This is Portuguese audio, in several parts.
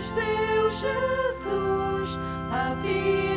seu Jesus, a vida.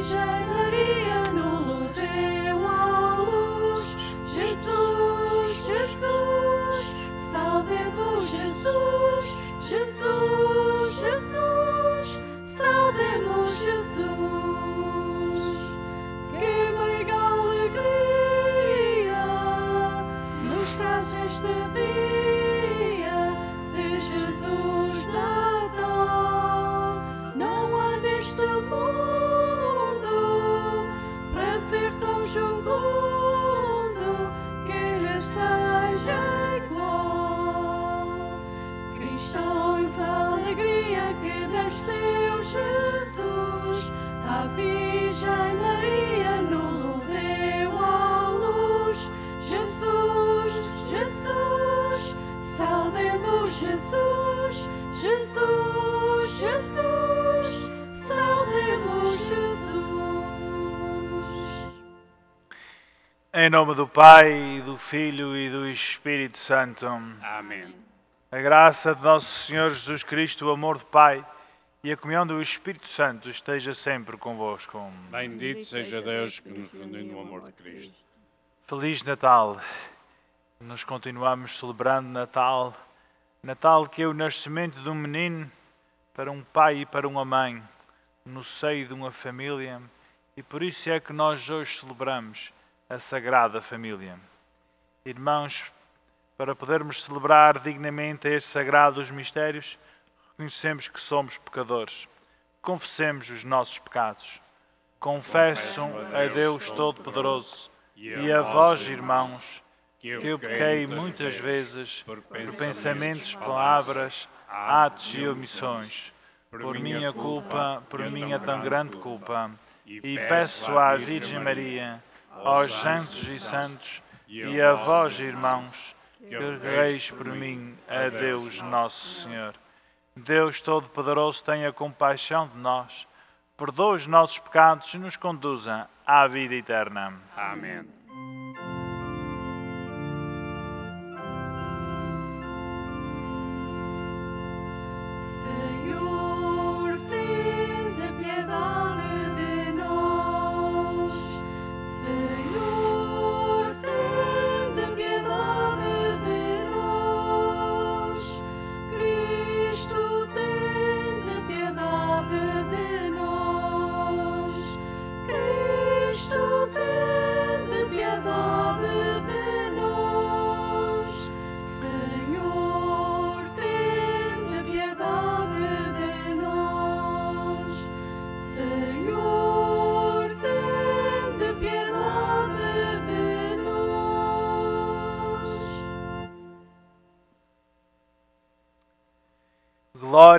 Em nome do Pai, do Filho e do Espírito Santo. Amém. A graça de nosso Senhor Jesus Cristo, o amor do Pai e a comunhão do Espírito Santo esteja sempre convosco. Bendito seja Deus que nos uniu no amor de Cristo. Feliz Natal. Nós continuamos celebrando Natal. Natal que é o nascimento de um menino para um pai e para uma mãe, no seio de uma família. E por isso é que nós hoje celebramos a Sagrada Família. Irmãos, para podermos celebrar dignamente estes sagrados mistérios, reconhecemos que somos pecadores. Confessemos os nossos pecados. Confesso a Deus Todo-Poderoso e a vós, irmãos, que eu pequei muitas vezes por pensamentos, palavras, atos e omissões, por minha culpa, por minha tão grande culpa, e peço à Virgem Maria aos santos e santos, e a vós, irmãos, que rogueis por mim a Deus nosso Senhor. Deus Todo-Poderoso tenha compaixão de nós, perdoa os nossos pecados e nos conduza à vida eterna. Amém.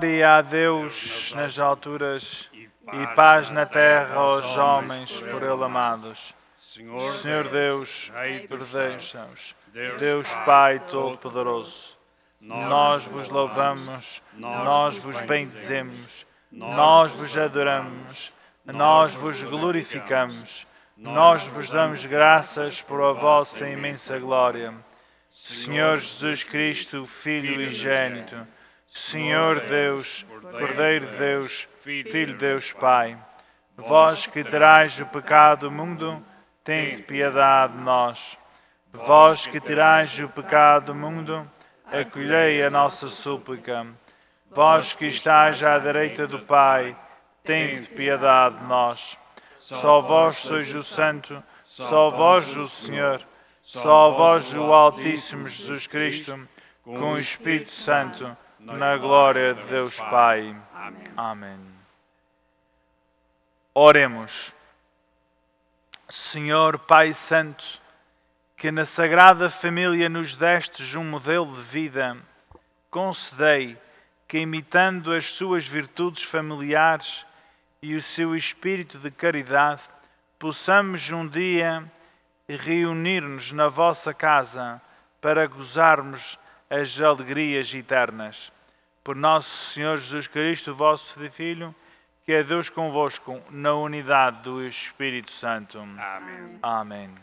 Glória a Deus nas alturas e paz na terra aos homens por Ele amados. Senhor Deus, Rei dos Deus, Deus Pai Todo-Poderoso, nós vos louvamos, nós vos bendizemos, nós vos adoramos, nós vos glorificamos, nós vos damos graças por a vossa imensa glória. Senhor Jesus Cristo, Filho e Gênito, Senhor Deus, Cordeiro de Deus, Filho de Deus Pai, vós que tirais o pecado do mundo, tende piedade de nós. Vós que tirais o pecado do mundo, acolhei a nossa súplica. Vós que estáis à direita do Pai, tende piedade de nós. Só vós sois o Santo, só vós o Senhor, só vós o Altíssimo Jesus Cristo, com o Espírito Santo na glória de Deus Pai. Amém. Oremos. Senhor Pai Santo, que na Sagrada Família nos destes um modelo de vida, concedei que, imitando as suas virtudes familiares e o seu espírito de caridade, possamos um dia reunir-nos na vossa casa para gozarmos as alegrias eternas. Por nosso Senhor Jesus Cristo, vosso Filho, que é Deus convosco, na unidade do Espírito Santo. Amém. Amém.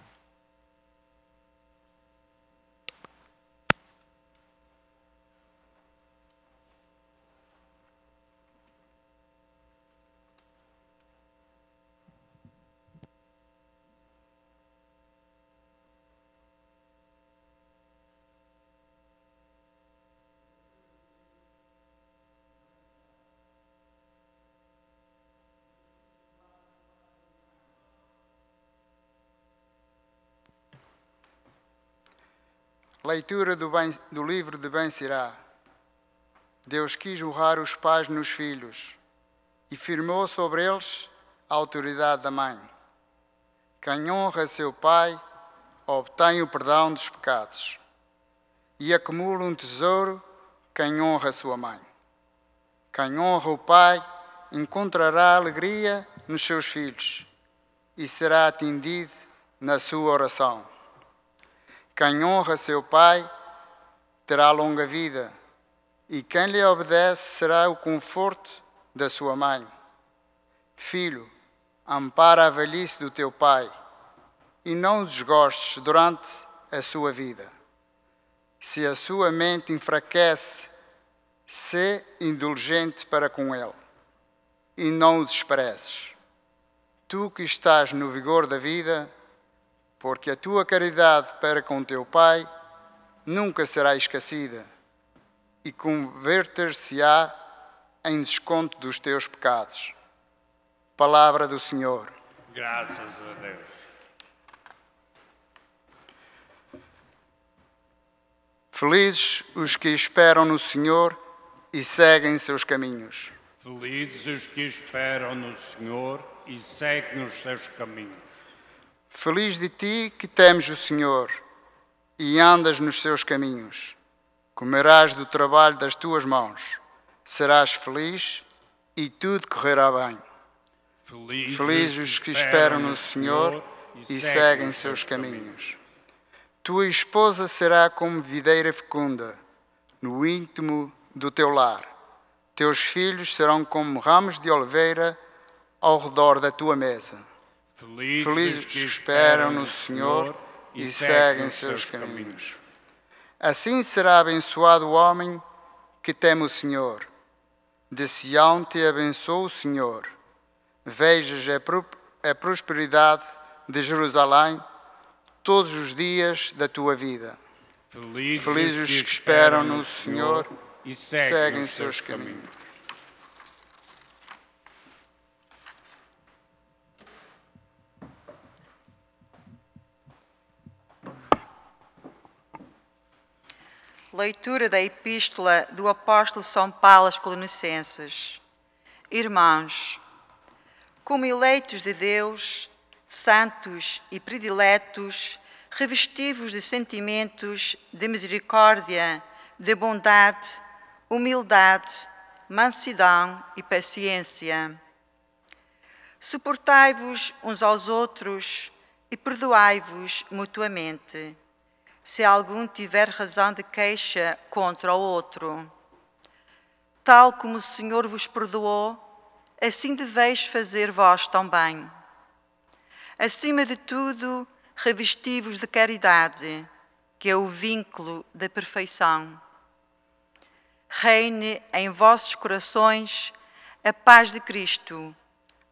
Leitura do, bem, do livro de Ben sirá Deus quis honrar os pais nos filhos e firmou sobre eles a autoridade da mãe. Quem honra seu pai obtém o perdão dos pecados e acumula um tesouro quem honra sua mãe. Quem honra o pai encontrará alegria nos seus filhos e será atendido na sua oração. Quem honra seu pai terá longa vida, e quem lhe obedece será o conforto da sua mãe. Filho, ampara a velhice do teu pai e não desgostes durante a sua vida. Se a sua mente enfraquece, sê indulgente para com ele e não o desprezes. Tu que estás no vigor da vida, porque a tua caridade para com teu Pai nunca será esquecida e converter-se-á em desconto dos teus pecados. Palavra do Senhor. Graças a Deus. Felizes os que esperam no Senhor e seguem seus caminhos. Felizes os que esperam no Senhor e seguem os seus caminhos. Feliz de ti que temes o Senhor e andas nos seus caminhos. Comerás do trabalho das tuas mãos, serás feliz e tudo correrá bem. Felizes, Felizes os que esperam no Senhor e seguem seus caminhos. Tua esposa será como videira fecunda no íntimo do teu lar. Teus filhos serão como ramos de oliveira ao redor da tua mesa. Felizes, Felizes que esperam no Senhor e seguem seus caminhos. Assim será abençoado o homem que teme o Senhor. De Sião te abençoa o Senhor. Vejas a é é prosperidade de Jerusalém todos os dias da tua vida. Felizes, Felizes que esperam no Senhor e seguem seus caminhos. Leitura da Epístola do Apóstolo São Paulo aos Colonicenses. Irmãos, como eleitos de Deus, santos e prediletos, revestivos de sentimentos de misericórdia, de bondade, humildade, mansidão e paciência. Suportai-vos uns aos outros e perdoai-vos mutuamente se algum tiver razão de queixa contra o outro. Tal como o Senhor vos perdoou, assim deveis fazer vós também. Acima de tudo, revesti-vos de caridade, que é o vínculo da perfeição. Reine em vossos corações a paz de Cristo,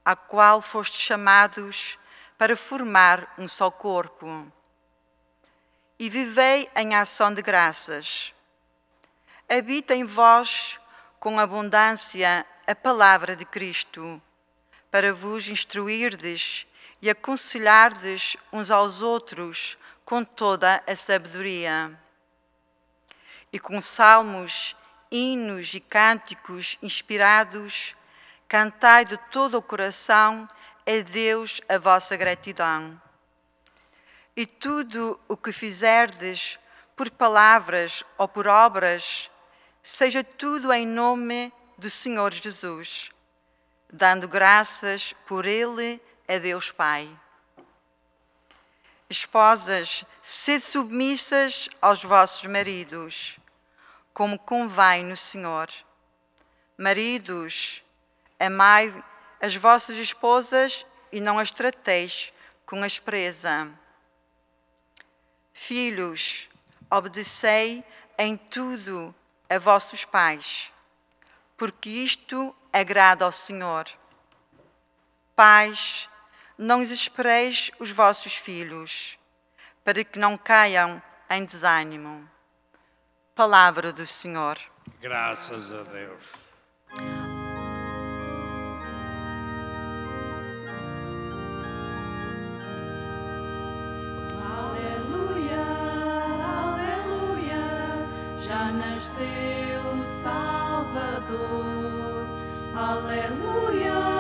a qual fostes chamados para formar um só corpo e vivei em ação de graças. Habita em vós com abundância a palavra de Cristo, para vos instruirdes e aconselhardes uns aos outros com toda a sabedoria. E com salmos, hinos e cânticos inspirados, cantai de todo o coração a Deus a vossa gratidão e tudo o que fizerdes, por palavras ou por obras, seja tudo em nome do Senhor Jesus, dando graças por Ele a é Deus Pai. Esposas, sede submissas aos vossos maridos, como convém no Senhor. Maridos, amai as vossas esposas e não as trateis com aspreza. Filhos, obedecei em tudo a vossos pais, porque isto agrada ao Senhor. Pais, não exaspereis os vossos filhos, para que não caiam em desânimo. Palavra do Senhor. Graças a Deus. seu Salvador. Aleluia.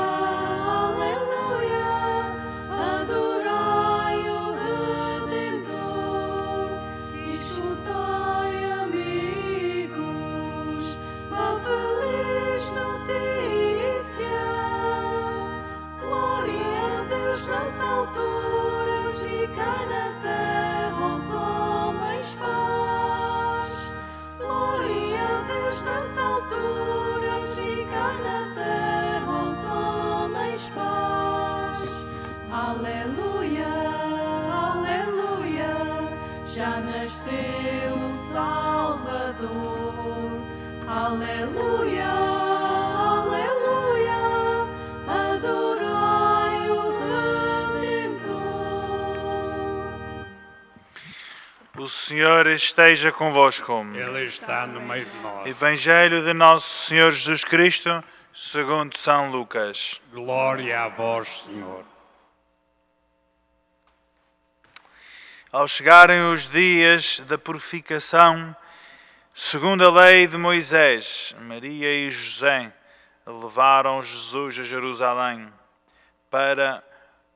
O Senhor esteja convosco. Ele está no meio de nós. Evangelho de nosso Senhor Jesus Cristo, segundo São Lucas. Glória a vós, Senhor. Ao chegarem os dias da purificação, segundo a lei de Moisés, Maria e José levaram Jesus a Jerusalém para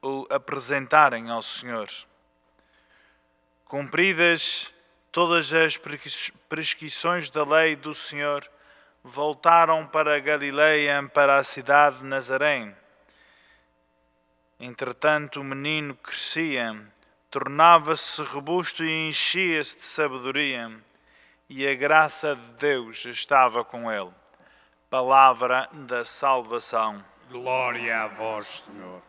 o apresentarem ao Senhor Cumpridas todas as prescrições da lei do Senhor, voltaram para Galileia, para a cidade de Nazarém. Entretanto, o menino crescia, tornava-se robusto e enchia-se de sabedoria, e a graça de Deus estava com ele. Palavra da salvação. Glória a vós, Senhor.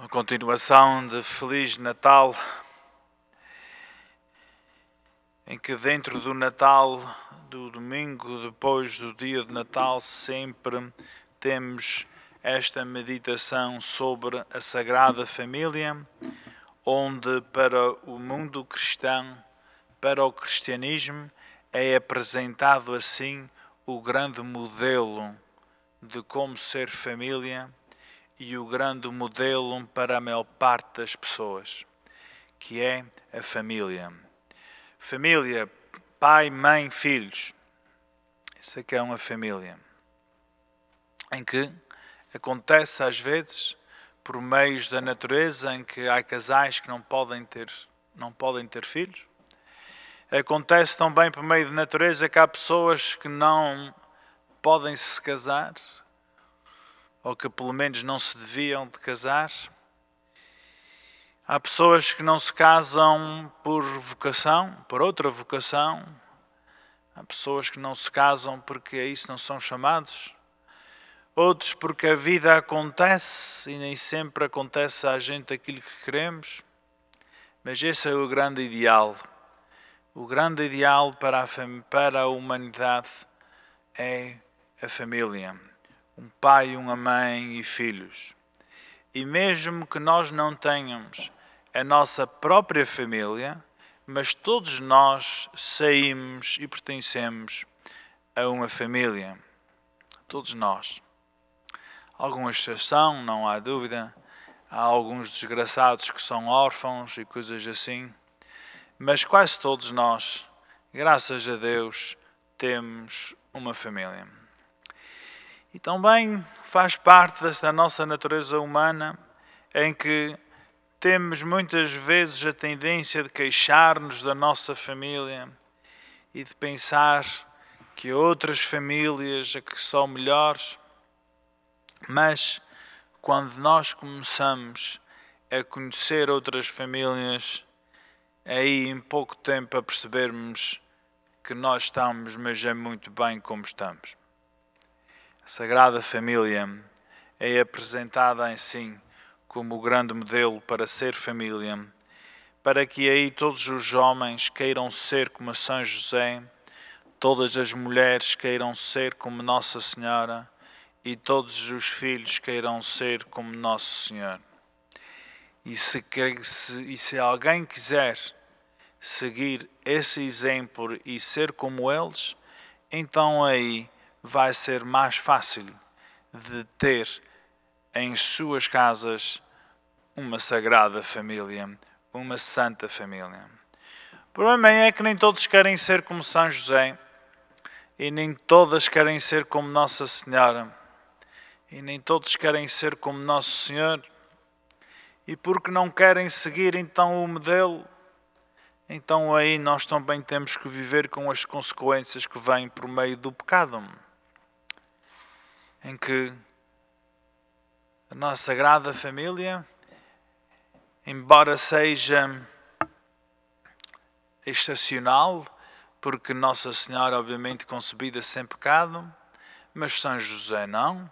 Uma continuação de Feliz Natal, em que dentro do Natal, do domingo depois do dia de Natal, sempre temos esta meditação sobre a Sagrada Família, onde para o mundo cristão, para o cristianismo, é apresentado assim o grande modelo de como ser família e o grande modelo para a maior parte das pessoas, que é a família. Família, pai, mãe, filhos. Isso aqui é, é uma família em que acontece às vezes por meios da natureza em que há casais que não podem ter não podem ter filhos. Acontece também por meio da natureza que há pessoas que não podem se casar ou que pelo menos não se deviam de casar. Há pessoas que não se casam por vocação, por outra vocação. Há pessoas que não se casam porque a isso não são chamados. Outros porque a vida acontece e nem sempre acontece à gente aquilo que queremos. Mas esse é o grande ideal. O grande ideal para a, para a humanidade é a família um pai, uma mãe e filhos. E mesmo que nós não tenhamos a nossa própria família, mas todos nós saímos e pertencemos a uma família. Todos nós. Alguma exceção, não há dúvida. Há alguns desgraçados que são órfãos e coisas assim. Mas quase todos nós, graças a Deus, temos uma família. E também faz parte desta nossa natureza humana em que temos muitas vezes a tendência de queixar-nos da nossa família e de pensar que outras famílias é que são melhores, mas quando nós começamos a conhecer outras famílias, aí em pouco tempo a percebermos que nós estamos, mas é muito bem como estamos. Sagrada Família é apresentada em si como o grande modelo para ser família, para que aí todos os homens queiram ser como São José, todas as mulheres queiram ser como Nossa Senhora e todos os filhos queiram ser como Nosso Senhor. E se, se, e se alguém quiser seguir esse exemplo e ser como eles, então aí vai ser mais fácil de ter em suas casas uma sagrada família, uma santa família. O problema é que nem todos querem ser como São José, e nem todas querem ser como Nossa Senhora, e nem todos querem ser como Nosso Senhor, e porque não querem seguir então o modelo, então aí nós também temos que viver com as consequências que vêm por meio do pecado em que a nossa sagrada família, embora seja estacional, porque Nossa Senhora, obviamente, concebida sem pecado, mas São José não.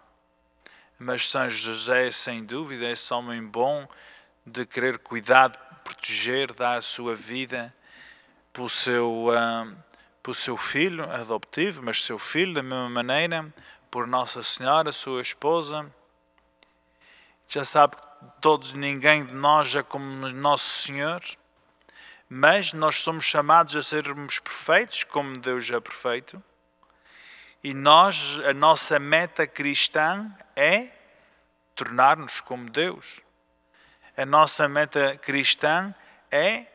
Mas São José, sem dúvida, é esse homem bom de querer cuidar, proteger, dar a sua vida pelo seu, uh, seu filho adotivo, mas seu filho, da mesma maneira, por Nossa Senhora, sua esposa. Já sabe que todos, ninguém de nós é como Nosso Senhor, mas nós somos chamados a sermos perfeitos como Deus é perfeito. E nós, a nossa meta cristã é tornar-nos como Deus. A nossa meta cristã é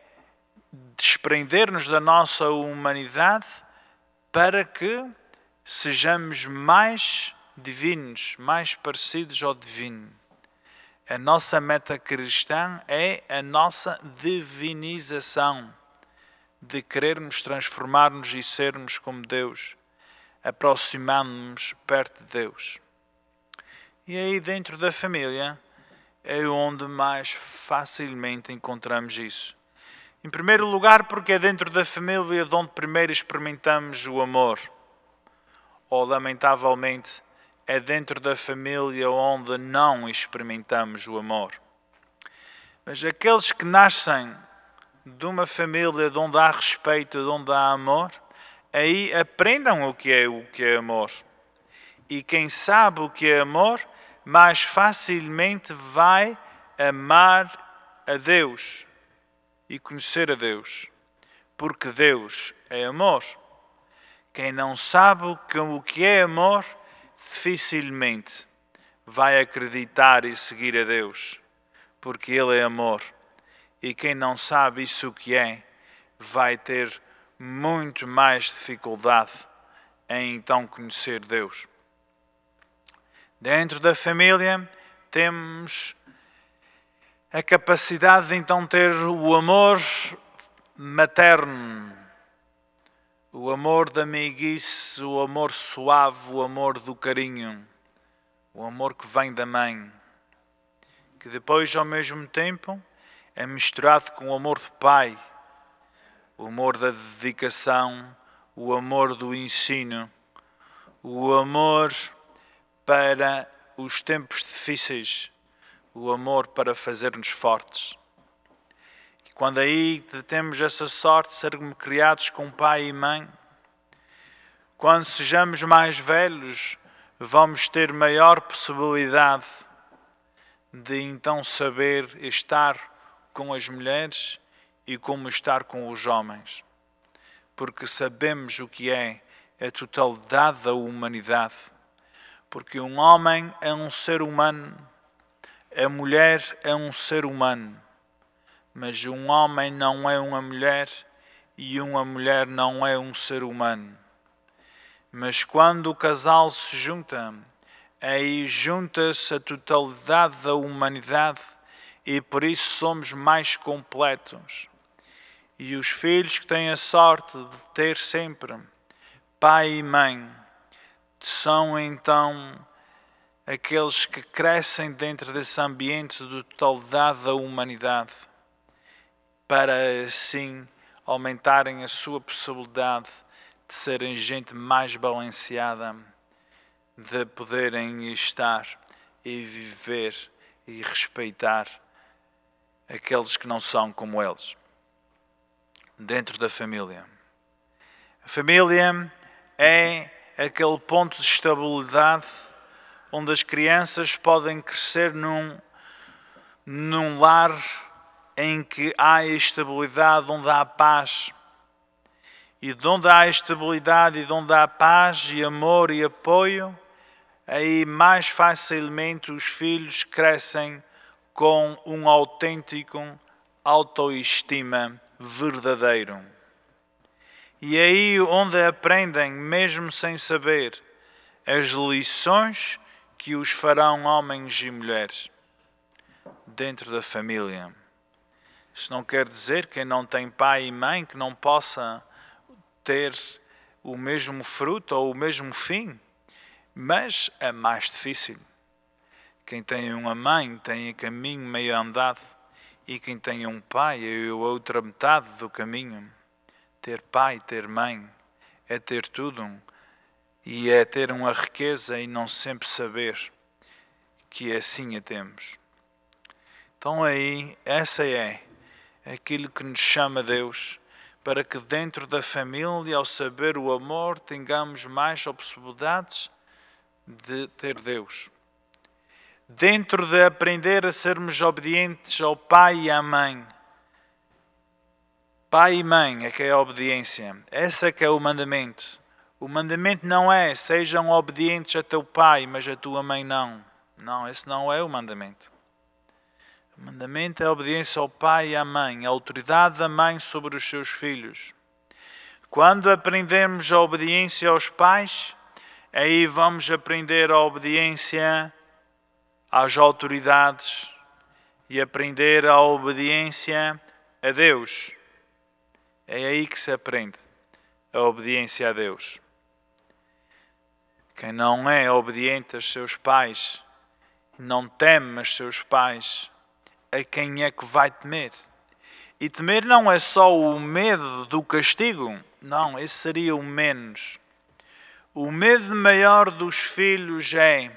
desprender-nos da nossa humanidade para que sejamos mais divinos, mais parecidos ao divino. A nossa meta cristã é a nossa divinização, de querermos transformar-nos e sermos como Deus, aproximando-nos perto de Deus. E aí, dentro da família, é onde mais facilmente encontramos isso. Em primeiro lugar, porque é dentro da família onde primeiro experimentamos o amor ou lamentavelmente é dentro da família onde não experimentamos o amor. Mas aqueles que nascem de uma família de onde há respeito, de onde há amor, aí aprendam o que é o que é amor. E quem sabe o que é amor, mais facilmente vai amar a Deus e conhecer a Deus, porque Deus é amor. Quem não sabe o que é amor, dificilmente vai acreditar e seguir a Deus, porque Ele é amor. E quem não sabe isso que é, vai ter muito mais dificuldade em então conhecer Deus. Dentro da família temos a capacidade de então ter o amor materno, o amor da meiguice, o amor suave, o amor do carinho, o amor que vem da mãe, que depois, ao mesmo tempo, é misturado com o amor do pai, o amor da dedicação, o amor do ensino, o amor para os tempos difíceis, o amor para fazer-nos fortes. Quando aí temos essa sorte de sermos criados com pai e mãe, quando sejamos mais velhos, vamos ter maior possibilidade de então saber estar com as mulheres e como estar com os homens, porque sabemos o que é a totalidade da humanidade. Porque um homem é um ser humano, a mulher é um ser humano. Mas um homem não é uma mulher e uma mulher não é um ser humano. Mas quando o casal se junta, aí junta-se a totalidade da humanidade e por isso somos mais completos. E os filhos que têm a sorte de ter sempre pai e mãe são então aqueles que crescem dentro desse ambiente de totalidade da humanidade para assim aumentarem a sua possibilidade de serem gente mais balanceada, de poderem estar e viver e respeitar aqueles que não são como eles dentro da família. A família é aquele ponto de estabilidade onde as crianças podem crescer num, num lar em que há estabilidade, onde há paz. E de onde há estabilidade e de onde há paz e amor e apoio, aí mais facilmente os filhos crescem com um autêntico autoestima verdadeiro. E aí onde aprendem, mesmo sem saber, as lições que os farão homens e mulheres dentro da família. Isto não quer dizer que não tem pai e mãe que não possa ter o mesmo fruto ou o mesmo fim, mas é mais difícil. Quem tem uma mãe tem o caminho meio andado e quem tem um pai é a outra metade do caminho. Ter pai, ter mãe, é ter tudo e é ter uma riqueza e não sempre saber que assim a temos. Então aí, essa é aquilo que nos chama Deus, para que dentro da família, ao saber o amor, tenhamos mais possibilidades de ter Deus. Dentro de aprender a sermos obedientes ao pai e à mãe. Pai e mãe é que é a obediência. Essa é que é o mandamento. O mandamento não é sejam obedientes a teu pai, mas a tua mãe não. Não, esse não é o mandamento mandamento é a obediência ao pai e à mãe, a autoridade da mãe sobre os seus filhos. Quando aprendemos a obediência aos pais, aí vamos aprender a obediência às autoridades e aprender a obediência a Deus. É aí que se aprende a obediência a Deus. Quem não é obediente aos seus pais, não teme aos seus pais, a quem é que vai temer. E temer não é só o medo do castigo, não, esse seria o menos. O medo maior dos filhos é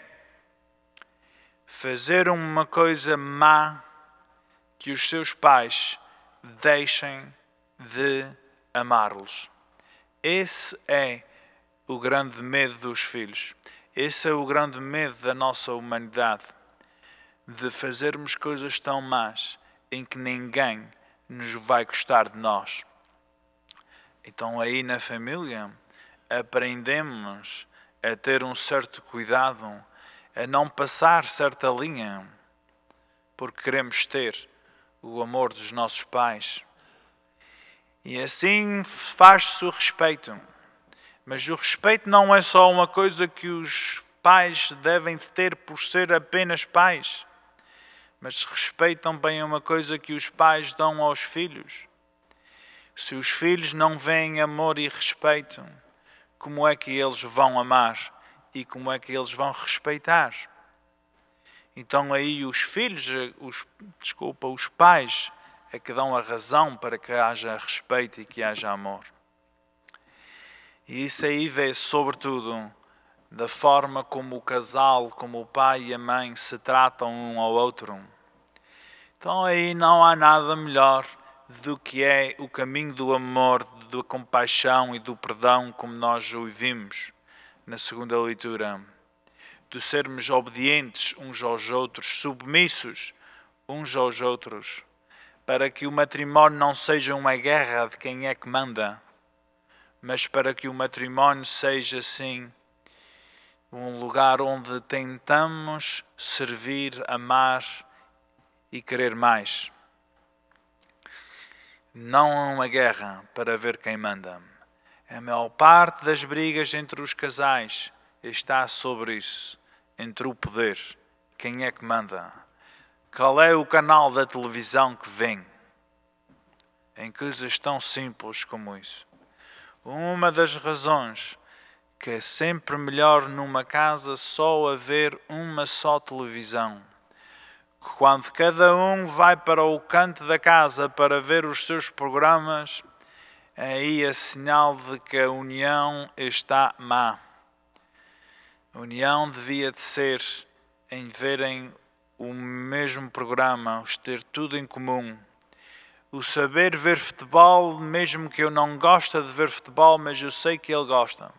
fazer uma coisa má que os seus pais deixem de amá-los. Esse é o grande medo dos filhos. Esse é o grande medo da nossa humanidade de fazermos coisas tão más em que ninguém nos vai gostar de nós. Então, aí na família, aprendemos a ter um certo cuidado, a não passar certa linha, porque queremos ter o amor dos nossos pais. E assim faz-se o respeito. Mas o respeito não é só uma coisa que os pais devem ter por ser apenas pais mas respeitam também uma coisa que os pais dão aos filhos. Se os filhos não veem amor e respeito, como é que eles vão amar e como é que eles vão respeitar? Então aí os filhos, os, desculpa, os pais é que dão a razão para que haja respeito e que haja amor. E isso aí vê sobretudo da forma como o casal, como o pai e a mãe se tratam um ao outro. Então aí não há nada melhor do que é o caminho do amor, da compaixão e do perdão, como nós o vimos na segunda leitura. De sermos obedientes uns aos outros, submissos uns aos outros, para que o matrimónio não seja uma guerra de quem é que manda, mas para que o matrimónio seja, sim, um lugar onde tentamos servir, amar e querer mais. Não é uma guerra para ver quem manda. A maior parte das brigas entre os casais está sobre isso, entre o poder, quem é que manda, qual é o canal da televisão que vem, em coisas tão simples como isso. Uma das razões que é sempre melhor numa casa só haver uma só televisão. Quando cada um vai para o canto da casa para ver os seus programas, aí é sinal de que a união está má. A união devia de ser em verem o mesmo programa, os ter tudo em comum. O saber ver futebol, mesmo que eu não goste de ver futebol, mas eu sei que ele gosta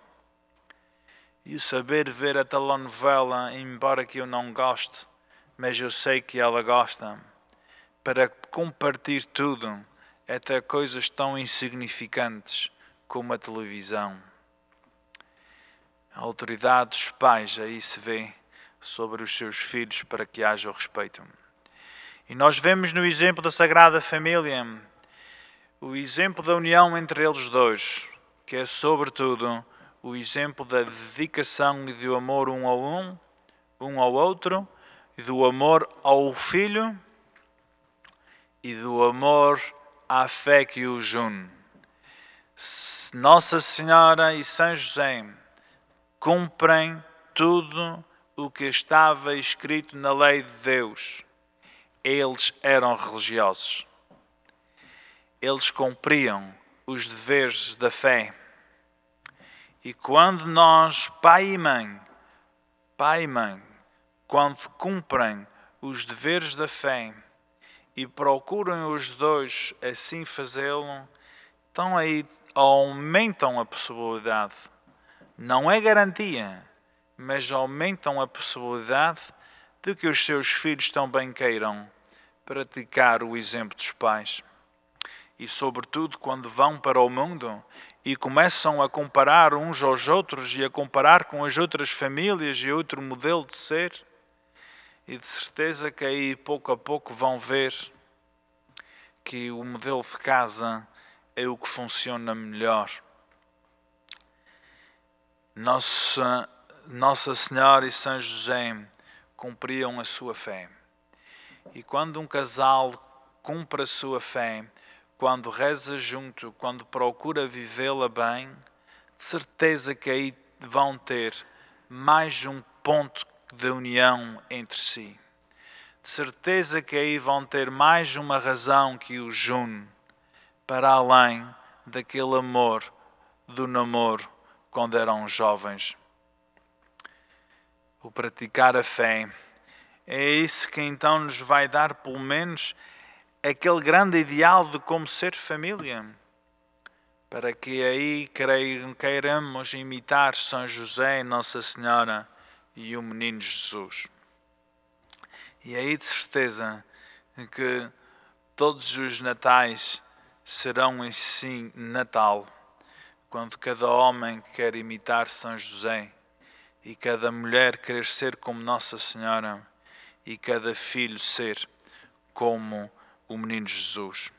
e o saber ver a telenovela, embora que eu não goste, mas eu sei que ela gosta, para compartilhar tudo, é até coisas tão insignificantes como a televisão. A autoridade dos pais aí se vê sobre os seus filhos para que haja o respeito. E nós vemos no exemplo da Sagrada Família o exemplo da união entre eles dois, que é sobretudo o exemplo da dedicação e do amor um ao um, um ao outro, e do amor ao filho e do amor à fé que o une. Nossa Senhora e São José cumprem tudo o que estava escrito na lei de Deus. Eles eram religiosos. Eles cumpriam os deveres da fé. E quando nós, pai e mãe, pai e mãe, quando cumprem os deveres da fé e procuram os dois assim fazê-lo, então aí aumentam a possibilidade. Não é garantia, mas aumentam a possibilidade de que os seus filhos também queiram praticar o exemplo dos pais. E, sobretudo, quando vão para o mundo e começam a comparar uns aos outros e a comparar com as outras famílias e outro modelo de ser, e de certeza que aí pouco a pouco vão ver que o modelo de casa é o que funciona melhor. Nossa, Nossa Senhora e São José cumpriam a sua fé. E quando um casal cumpre a sua fé, quando reza junto, quando procura vivê-la bem, de certeza que aí vão ter mais um ponto de união entre si. De certeza que aí vão ter mais uma razão que os une para além daquele amor do namoro quando eram jovens. O praticar a fé é isso que então nos vai dar, pelo menos, aquele grande ideal de como ser família, para que aí queiramos imitar São José, Nossa Senhora e o menino Jesus. E aí de certeza que todos os natais serão assim Natal, quando cada homem quer imitar São José e cada mulher querer ser como Nossa Senhora e cada filho ser como o menino Jesus.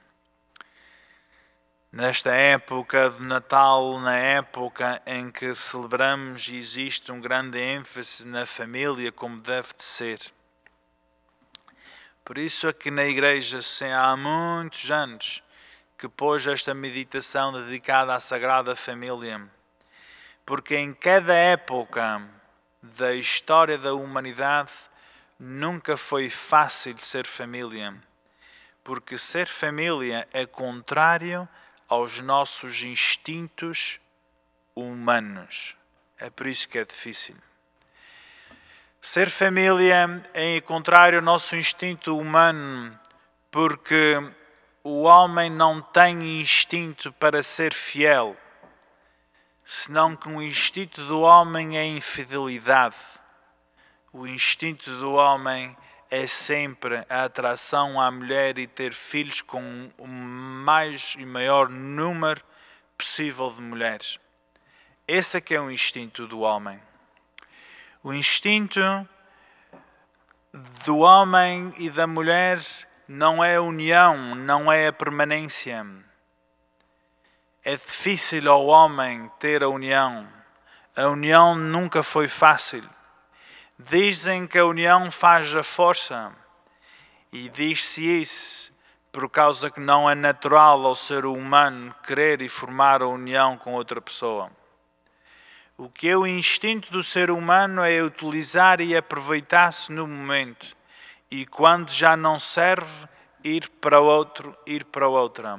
Nesta época de Natal, na época em que celebramos, e existe um grande ênfase na família, como deve de ser. Por isso, aqui na Igreja, sem há muitos anos, que pôs esta meditação dedicada à Sagrada Família, porque em cada época da história da humanidade nunca foi fácil ser família porque ser família é contrário aos nossos instintos humanos. É por isso que é difícil. Ser família é contrário ao nosso instinto humano, porque o homem não tem instinto para ser fiel, senão que o instinto do homem é infidelidade. O instinto do homem é sempre a atração à mulher e ter filhos com o mais e maior número possível de mulheres. Esse é que é o instinto do homem. O instinto do homem e da mulher não é a união, não é a permanência. É difícil ao homem ter a união. A união nunca foi fácil. Dizem que a união faz a força. E diz-se isso por causa que não é natural ao ser humano querer e formar a união com outra pessoa. O que é o instinto do ser humano é utilizar e aproveitar-se no momento. E quando já não serve, ir para outro, ir para outra.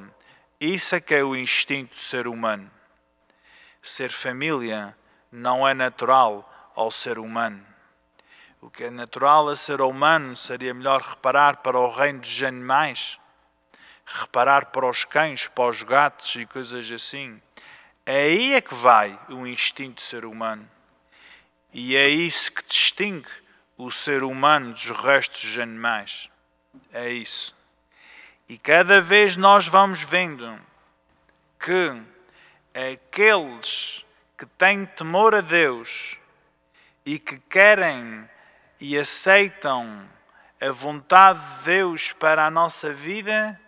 Isso é que é o instinto do ser humano. Ser família não é natural ao ser humano. O que é natural a ser humano seria melhor reparar para o reino dos animais, reparar para os cães, para os gatos e coisas assim. É aí é que vai o instinto de ser humano. E é isso que distingue o ser humano dos restos dos animais. É isso. E cada vez nós vamos vendo que aqueles que têm temor a Deus e que querem e aceitam a vontade de Deus para a nossa vida,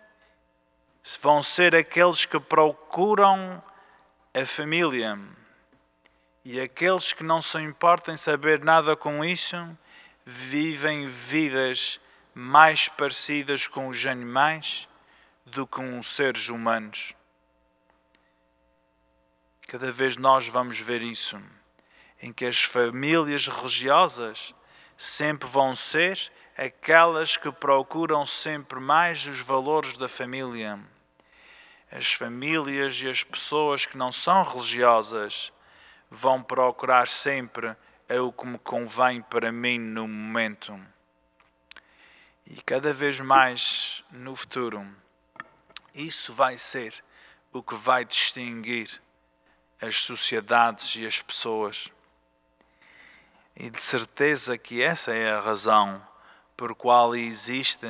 vão ser aqueles que procuram a família. E aqueles que não se importam em saber nada com isso, vivem vidas mais parecidas com os animais do que com os seres humanos. Cada vez nós vamos ver isso, em que as famílias religiosas sempre vão ser aquelas que procuram sempre mais os valores da família. As famílias e as pessoas que não são religiosas vão procurar sempre é o que me convém para mim no momento. E cada vez mais no futuro, isso vai ser o que vai distinguir as sociedades e as pessoas. E de certeza que essa é a razão por qual existe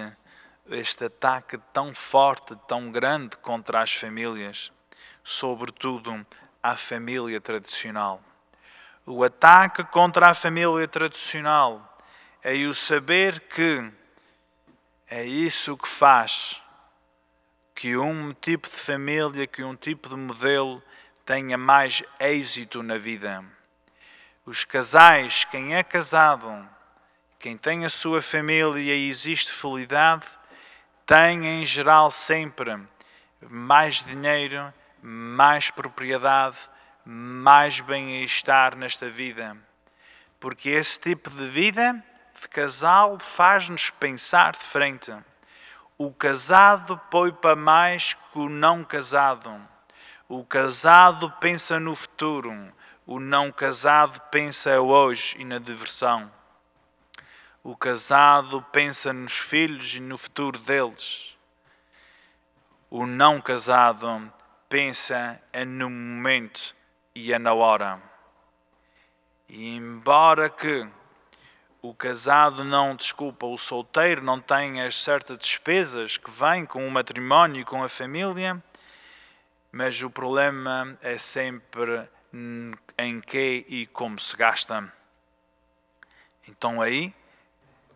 este ataque tão forte, tão grande contra as famílias, sobretudo a família tradicional. O ataque contra a família tradicional é o saber que é isso que faz que um tipo de família, que um tipo de modelo tenha mais êxito na vida. Os casais, quem é casado, quem tem a sua família e existe felicidade, tem em geral sempre mais dinheiro, mais propriedade, mais bem-estar nesta vida. Porque esse tipo de vida de casal faz-nos pensar de frente. O casado põe para mais que o não casado. O casado pensa no futuro. O não casado pensa hoje e na diversão. O casado pensa nos filhos e no futuro deles. O não casado pensa é no momento e é na hora. E embora que o casado não desculpa, o solteiro não tem as certas despesas que vêm com o matrimónio e com a família, mas o problema é sempre Hum, em que e como se gasta. Então aí,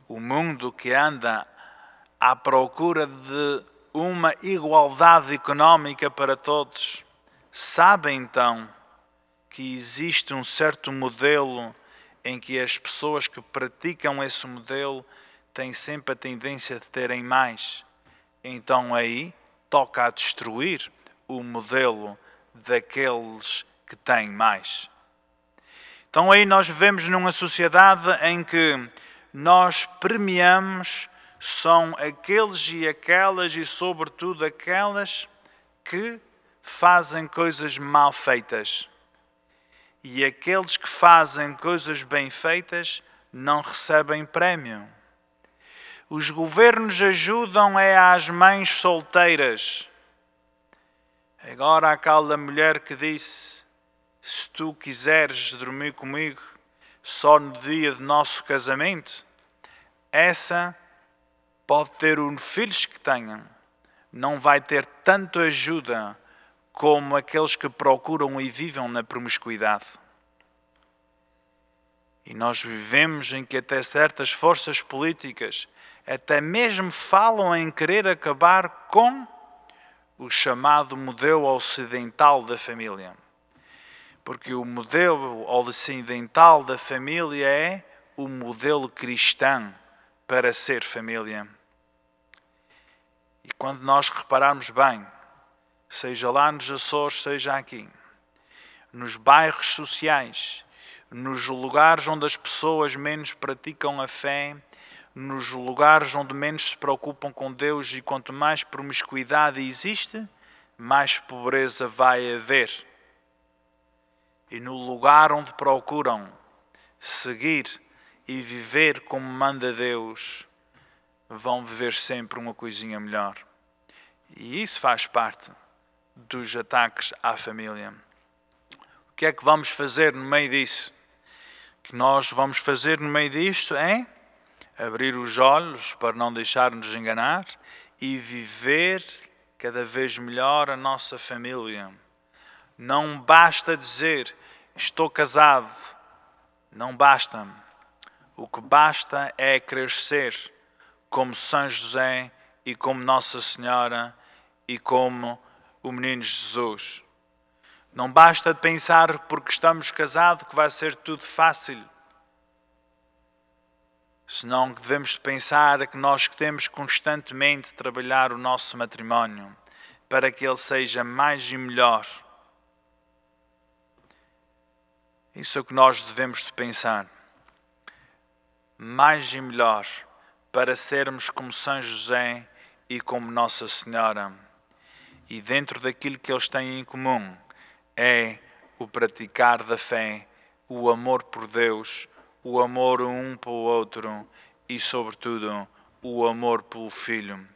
o mundo que anda à procura de uma igualdade económica para todos, sabe então que existe um certo modelo em que as pessoas que praticam esse modelo têm sempre a tendência de terem mais. Então aí toca a destruir o modelo daqueles que tem mais. Então aí nós vivemos numa sociedade em que nós premiamos são aqueles e aquelas e sobretudo aquelas que fazem coisas mal feitas. E aqueles que fazem coisas bem feitas não recebem prémio. Os governos ajudam é às mães solteiras. Agora aquela mulher que disse se tu quiseres dormir comigo só no dia do nosso casamento, essa pode ter os filhos que tenham, não vai ter tanto ajuda como aqueles que procuram e vivem na promiscuidade. E nós vivemos em que até certas forças políticas até mesmo falam em querer acabar com o chamado modelo ocidental da família porque o modelo ocidental da família é o modelo cristão para ser família. E quando nós repararmos bem, seja lá nos Açores, seja aqui, nos bairros sociais, nos lugares onde as pessoas menos praticam a fé, nos lugares onde menos se preocupam com Deus e quanto mais promiscuidade existe, mais pobreza vai haver e no lugar onde procuram seguir e viver como manda Deus, vão viver sempre uma coisinha melhor. E isso faz parte dos ataques à família. O que é que vamos fazer no meio disso? O que nós vamos fazer no meio disto é abrir os olhos para não deixar-nos enganar e viver cada vez melhor a nossa família. Não basta dizer estou casado, não basta. O que basta é crescer como São José e como Nossa Senhora e como o menino Jesus. Não basta pensar porque estamos casados que vai ser tudo fácil. Senão devemos pensar que nós temos constantemente trabalhar o nosso matrimónio para que ele seja mais e melhor Isso é o que nós devemos de pensar. Mais e melhor para sermos como São José e como Nossa Senhora. E dentro daquilo que eles têm em comum é o praticar da fé, o amor por Deus, o amor um para o outro e, sobretudo, o amor pelo filho.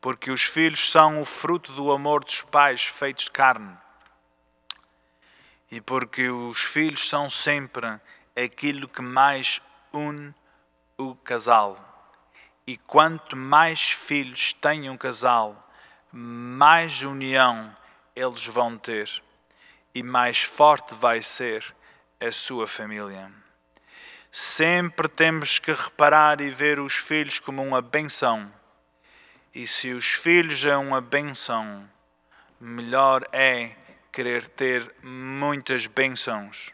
Porque os filhos são o fruto do amor dos pais feitos carne e porque os filhos são sempre aquilo que mais une o casal. E quanto mais filhos tem um casal, mais união eles vão ter e mais forte vai ser a sua família. Sempre temos que reparar e ver os filhos como uma benção. E se os filhos é uma benção, melhor é querer ter muitas bênçãos.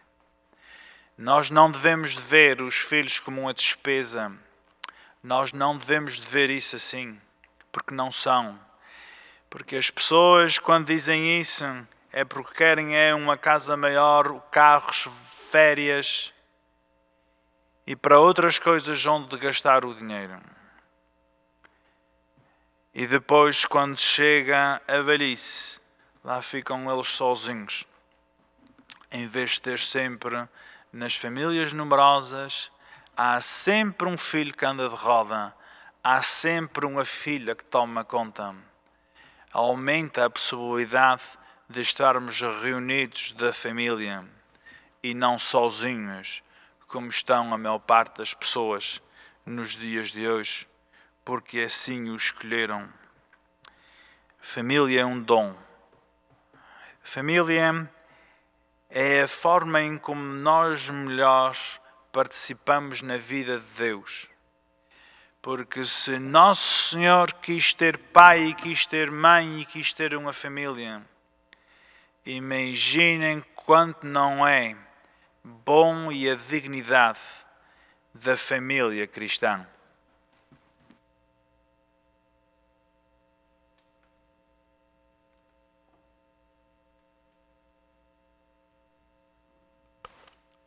Nós não devemos ver os filhos como uma despesa. Nós não devemos ver isso assim, porque não são. Porque as pessoas, quando dizem isso, é porque querem é uma casa maior, carros, férias e para outras coisas onde gastar o dinheiro. E depois, quando chega a velhice, lá ficam eles sozinhos, em vez de ter sempre nas famílias numerosas, há sempre um filho que anda de roda, há sempre uma filha que toma conta. Aumenta a possibilidade de estarmos reunidos da família e não sozinhos, como estão a maior parte das pessoas nos dias de hoje, porque assim o escolheram. Família é um dom Família é a forma em como nós melhor participamos na vida de Deus. Porque se Nosso Senhor quis ter pai, e quis ter mãe e quis ter uma família, imaginem quanto não é bom e a dignidade da família cristã.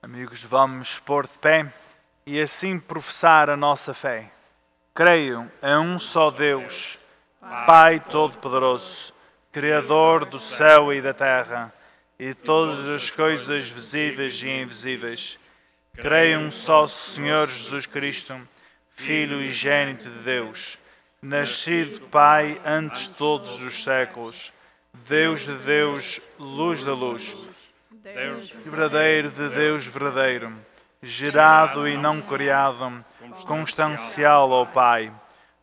Amigos, vamos pôr de pé e assim professar a nossa fé. Creio em é um só Deus, Pai Todo-Poderoso, Criador do céu e da terra, e todas as coisas visíveis e invisíveis. Creio em um só Senhor Jesus Cristo, Filho e Gênito de Deus, nascido Pai antes de todos os séculos, Deus de Deus, luz da luz Deus verdadeiro de Deus verdadeiro, gerado e não criado, constancial, ao Pai.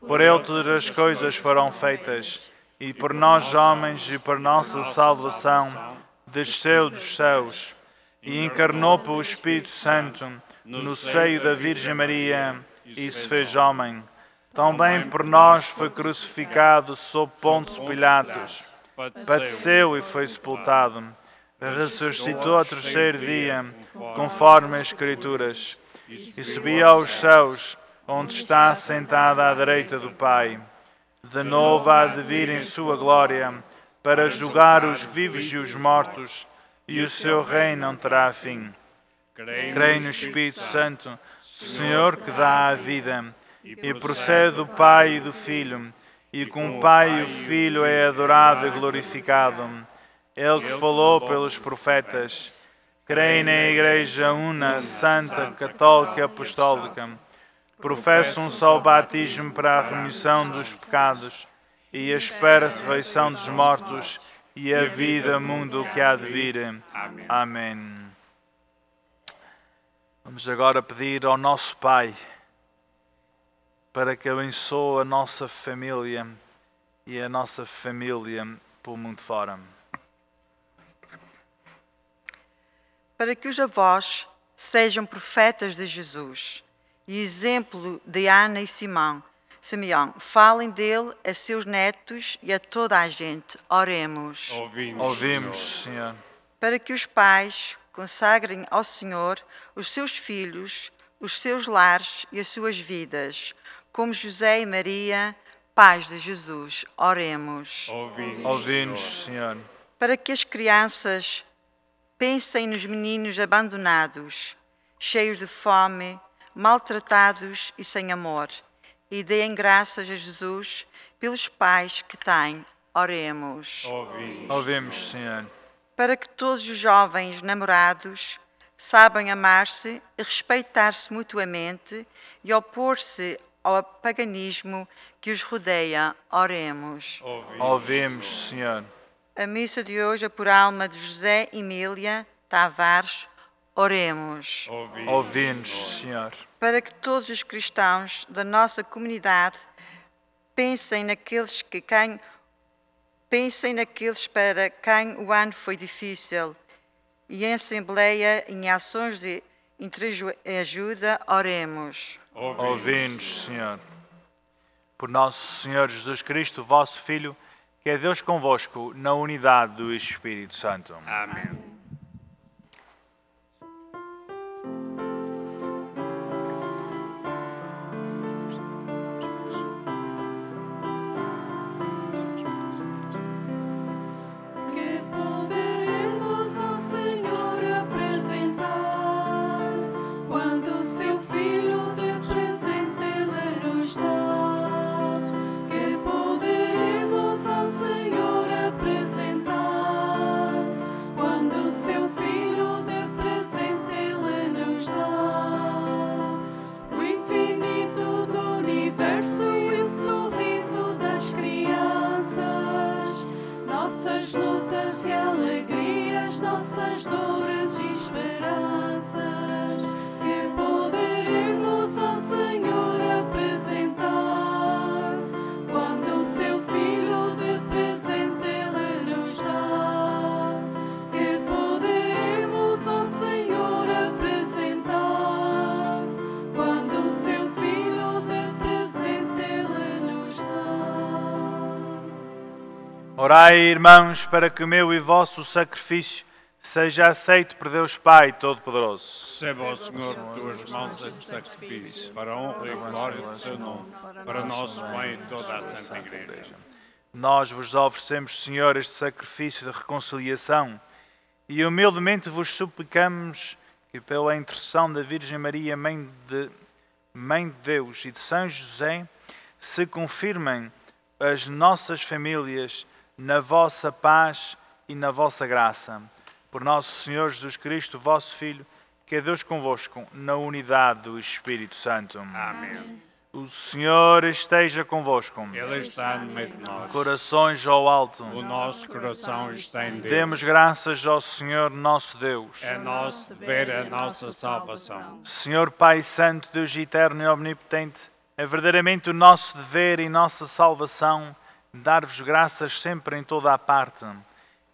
Por Ele todas as coisas foram feitas, e por nós homens e por nossa salvação, desceu dos céus, e encarnou pelo Espírito Santo no seio da Virgem Maria, e se fez homem. Também por nós foi crucificado sob Pontos Pilatos, padeceu e foi sepultado ressuscitou ao terceiro dia, conforme as Escrituras, e subiu aos céus, onde está sentada à direita do Pai. De novo há de vir em sua glória, para julgar os vivos e os mortos, e o seu reino não terá fim. Creio no Espírito Santo, Senhor que dá a vida, e procede do Pai e do Filho, e com o Pai e o Filho é adorado e glorificado ele que falou pelos profetas. Creio na Igreja Una, Santa, Católica e Apostólica. Professo um só batismo para a remissão dos pecados e espera a ressurreição dos mortos e a vida mundo que há de vir. Amém. Vamos agora pedir ao nosso Pai para que abençoe a nossa família e a nossa família pelo mundo fora. para que os avós sejam profetas de Jesus e exemplo de Ana e Simão. Simeão, falem dele a seus netos e a toda a gente. Oremos. Ouvimos, Ouvimos Senhor. Para que os pais consagrem ao Senhor os seus filhos, os seus lares e as suas vidas, como José e Maria, pais de Jesus. Oremos. Ouvimos, Ouvimos Senhor. Para que as crianças Pensem nos meninos abandonados, cheios de fome, maltratados e sem amor. E deem graças a Jesus pelos pais que têm. Oremos. Ouvimos, Ouvimos Senhor. Para que todos os jovens namorados saibam amar-se e respeitar-se mutuamente e opor-se ao paganismo que os rodeia. Oremos. Ouvimos, Ouvimos Senhor. A missa de hoje é por alma de José Emília Tavares. Oremos. Ouvimos, Senhor. Para que todos os cristãos da nossa comunidade pensem naqueles que quem pensem naqueles para quem o ano foi difícil e em assembleia em ações de ajuda oremos. Ouvimos, Senhor. Por nosso Senhor Jesus Cristo, vosso filho, que é Deus convosco na unidade do Espírito Santo. Amém. Orai, irmãos, para que o meu e vosso sacrifício seja aceito por Deus Pai Todo-Poderoso. Receba, ó é Senhor, de tuas mãos este sacrifício, para a honra e glória do seu nome, para nosso bem e toda a Santa Igreja. Nós vos oferecemos, Senhor, este sacrifício de reconciliação e humildemente vos suplicamos que, pela intercessão da Virgem Maria, Mãe de, Mãe de Deus e de São José, se confirmem as nossas famílias na vossa paz e na vossa graça. Por nosso Senhor Jesus Cristo, vosso Filho, que é Deus convosco, na unidade do Espírito Santo. Amém. O Senhor esteja convosco. Ele está no meio de nós. Corações ao alto. O nosso coração está em Deus. Demos graças ao Senhor nosso Deus. É nosso dever a é nossa salvação. Senhor Pai Santo, Deus eterno e omnipotente, é verdadeiramente o nosso dever e nossa salvação dar-vos graças sempre em toda a parte,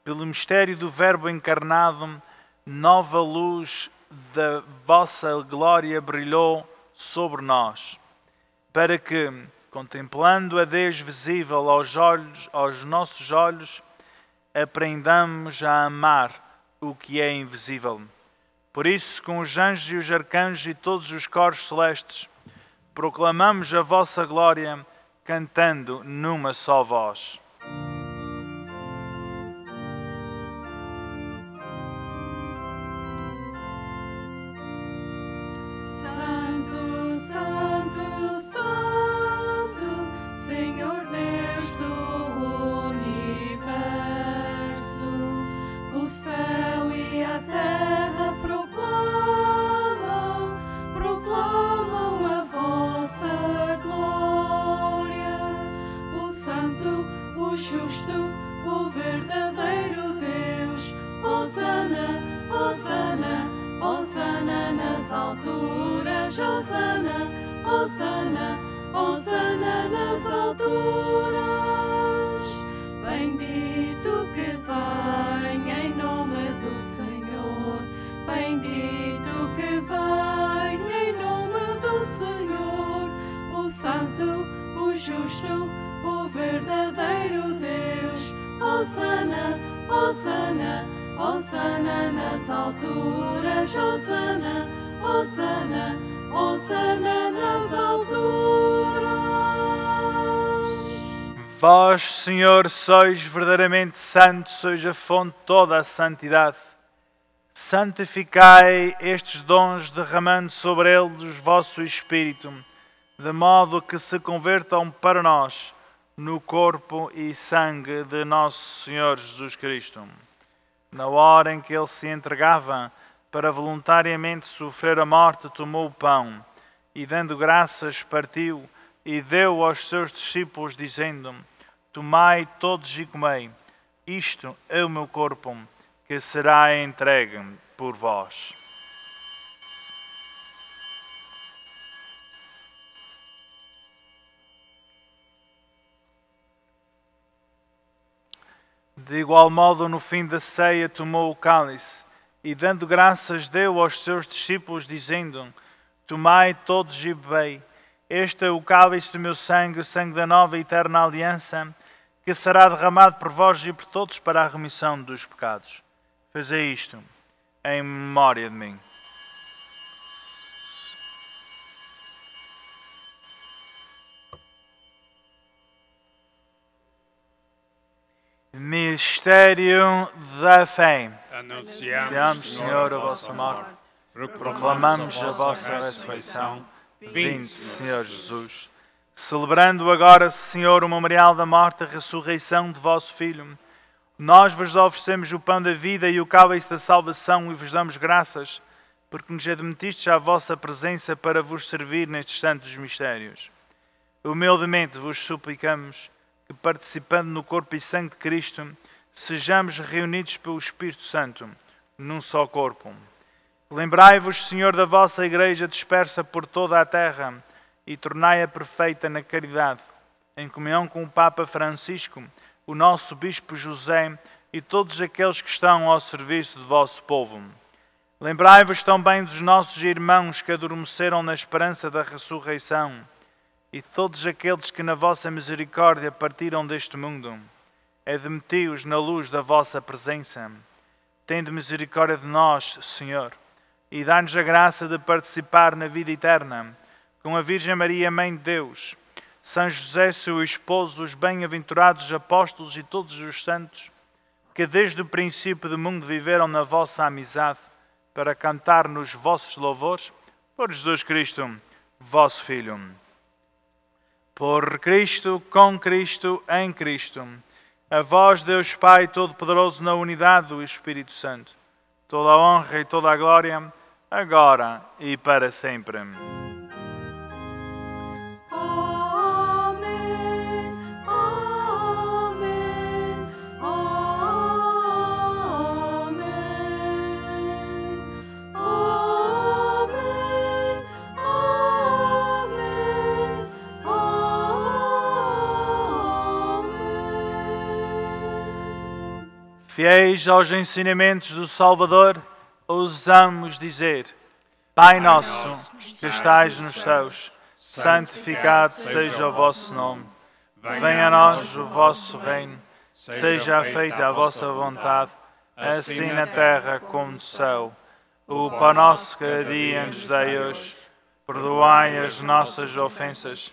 pelo mistério do Verbo encarnado, nova luz da vossa glória brilhou sobre nós, para que, contemplando a Deus visível aos olhos, aos nossos olhos, aprendamos a amar o que é invisível. Por isso, com os anjos e os arcanjos e todos os coros celestes, proclamamos a vossa glória cantando numa só voz. nas alturas, Hosana, Hosana, Hosana nas alturas. Bendito que vem em nome do Senhor, bendito que vem em nome do Senhor, o Santo, o Justo, o verdadeiro Deus. Hosana, Hosana, Hosana nas alturas, Hosana. Osana, Osana nas alturas. Vós, Senhor, sois verdadeiramente santo, sois a fonte de toda a santidade. Santificai estes dons, derramando sobre eles vosso Espírito, de modo que se convertam para nós no corpo e sangue de nosso Senhor Jesus Cristo. Na hora em que ele se entregava, para voluntariamente sofrer a morte, tomou o pão e, dando graças, partiu e deu aos seus discípulos, dizendo: Tomai todos e comei, isto é o meu corpo, que será entregue por vós. De igual modo, no fim da ceia, tomou o cálice e dando graças deu aos seus discípulos, dizendo: Tomai todos e bebei. Este é o cálice do meu sangue, o sangue da nova e eterna aliança, que será derramado por vós e por todos para a remissão dos pecados. Fazei isto em memória de mim. Mistério da Fé. Anunciamos, Senhor, a vossa morte, proclamamos a vossa ressurreição. Vinde, Senhor Jesus. Celebrando agora, Senhor, o memorial da morte e ressurreição de vosso Filho, nós vos oferecemos o pão da vida e o cálice da salvação e vos damos graças, porque nos admitistes à vossa presença para vos servir nestes santos mistérios. Humildemente vos suplicamos que, participando no corpo e sangue de Cristo, sejamos reunidos pelo Espírito Santo num só corpo. Lembrai-vos, Senhor, da vossa Igreja dispersa por toda a terra e tornai-a perfeita na caridade, em comunhão com o Papa Francisco, o nosso Bispo José e todos aqueles que estão ao serviço do vosso povo. Lembrai-vos também dos nossos irmãos que adormeceram na esperança da ressurreição e todos aqueles que na vossa misericórdia partiram deste mundo admeti-os é na luz da vossa presença. Tende misericórdia de nós, Senhor, e dá-nos a graça de participar na vida eterna, com a Virgem Maria, Mãe de Deus, São José, seu esposo, os bem-aventurados apóstolos e todos os santos, que desde o princípio do mundo viveram na vossa amizade, para cantar nos vossos louvores, por Jesus Cristo, vosso Filho. Por Cristo, com Cristo, em Cristo a vós, Deus Pai Todo-Poderoso, na unidade do Espírito Santo, toda a honra e toda a glória, agora e para sempre. Fiéis aos ensinamentos do Salvador, ousamos dizer: Pai nosso, que estais nos céus, santificado seja o vosso nome. Venha a nós o vosso reino, seja feita a vossa vontade, assim na terra como no céu. O pão nosso cada dia nos dai hoje, perdoai as nossas ofensas,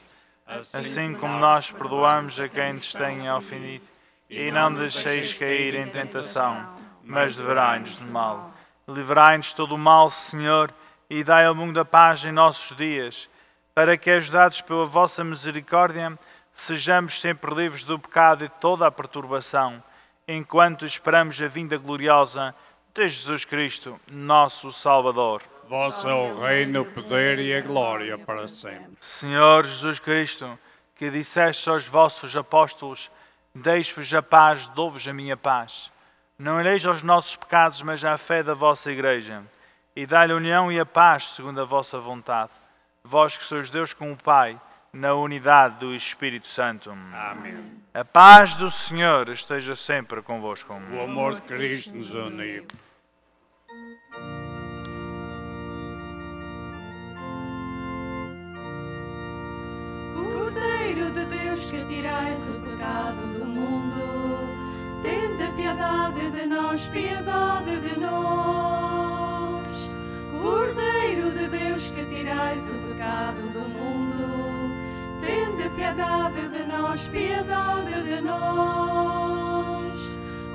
assim como nós perdoamos a quem nos tem ofendido e não deixeis cair em tentação, mas livrai nos do mal. Livrai-nos todo o mal, Senhor, e dai ao mundo a paz em nossos dias, para que, ajudados pela vossa misericórdia, sejamos sempre livres do pecado e de toda a perturbação, enquanto esperamos a vinda gloriosa de Jesus Cristo, nosso Salvador. Vosso é o reino, o poder e a glória para sempre. Senhor Jesus Cristo, que disseste aos vossos apóstolos, Deixo-vos a paz, dou-vos a minha paz. Não olheis aos nossos pecados, mas à fé da vossa Igreja. E dá lhe a união e a paz, segundo a vossa vontade. Vós que sois Deus com o Pai, na unidade do Espírito Santo. Amém. A paz do Senhor esteja sempre convosco. O amor de Cristo nos une. que tirais o pecado do mundo. Tende piedade de nós, piedade de nós. Cordeiro de Deus que tirais o pecado do mundo. Tende piedade de nós, piedade de nós.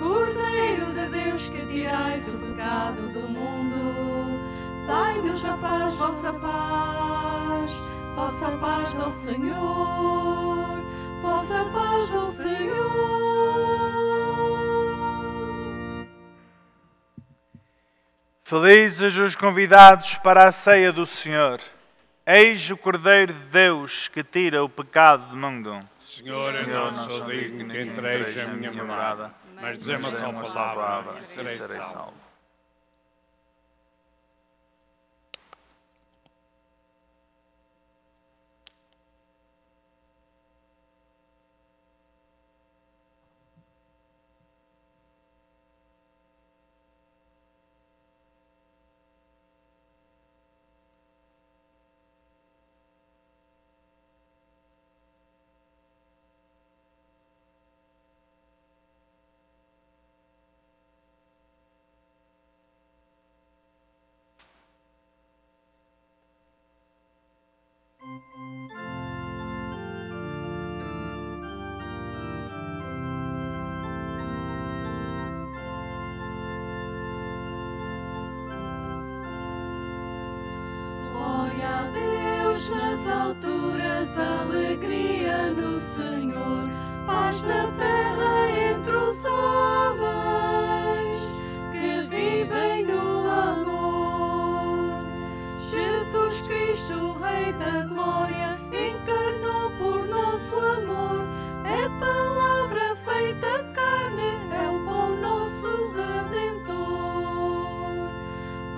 Cordeiro de Deus que tirais o pecado do mundo. Dai-nos a paz, vossa paz, vossa paz ao Senhor. Passa paz Senhor. Felizes os convidados para a ceia do Senhor. Eis o Cordeiro de Deus que tira o pecado de mundo. Senhor, eu não, não sou digno que entreis a minha morada, mas dizemos a palavra e serei salvo. Deus nas alturas, alegria no Senhor, paz na terra entre os homens que vivem no amor. Jesus Cristo, Rei da Glória, encarnou por nosso amor, é palavra feita carne, é o pão nosso redentor.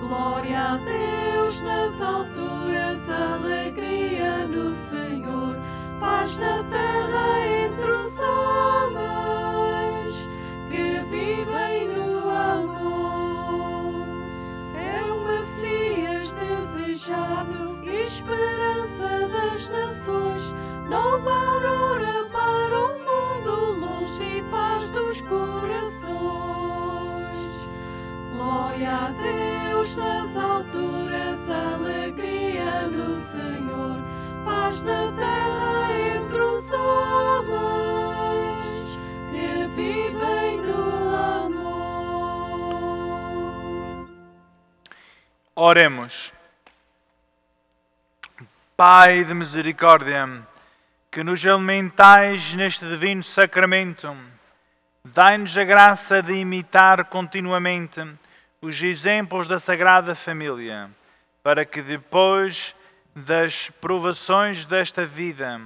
Glória a Deus nas alturas, aleluia. Senhor, paz na terra entre os homens que vivem no amor. É o Messias desejado, esperança das nações, nova aurora para o mundo, luz e paz dos corações. Glória a Deus nas alturas, alegria no Senhor na terra entre os homens que vivem no amor. Oremos. Pai de misericórdia, que nos alimentais neste divino sacramento, dai-nos a graça de imitar continuamente os exemplos da Sagrada Família, para que depois das provações desta vida,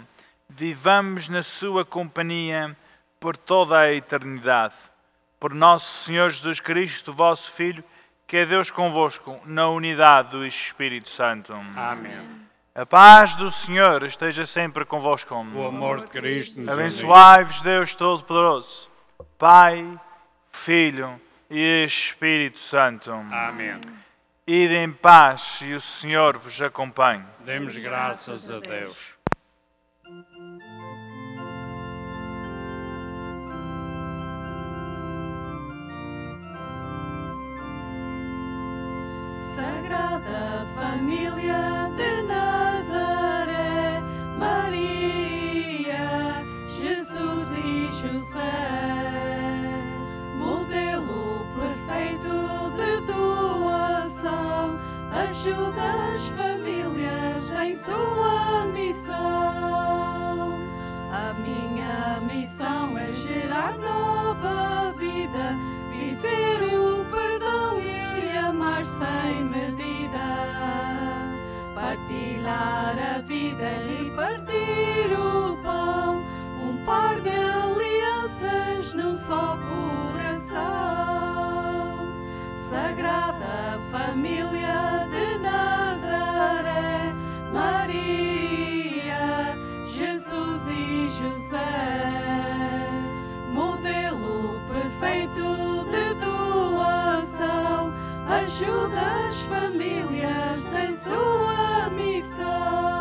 vivamos na Sua companhia por toda a eternidade. Por nosso Senhor Jesus Cristo, vosso Filho, que é Deus convosco, na unidade do Espírito Santo. Amém. A paz do Senhor esteja sempre convosco. O amor de Cristo nos Abençoai-vos, Deus Todo-Poderoso, Pai, Filho e Espírito Santo. Amém. Ide em paz e o Senhor vos acompanhe. Demos graças a Deus. Sagrada Família. ajuda as famílias em sua missão. A minha missão é gerar nova vida, viver o perdão e amar sem medida. Partilhar a vida e partir o pão, um par de alianças num só coração. Sagrada família ajuda as famílias em sua missão.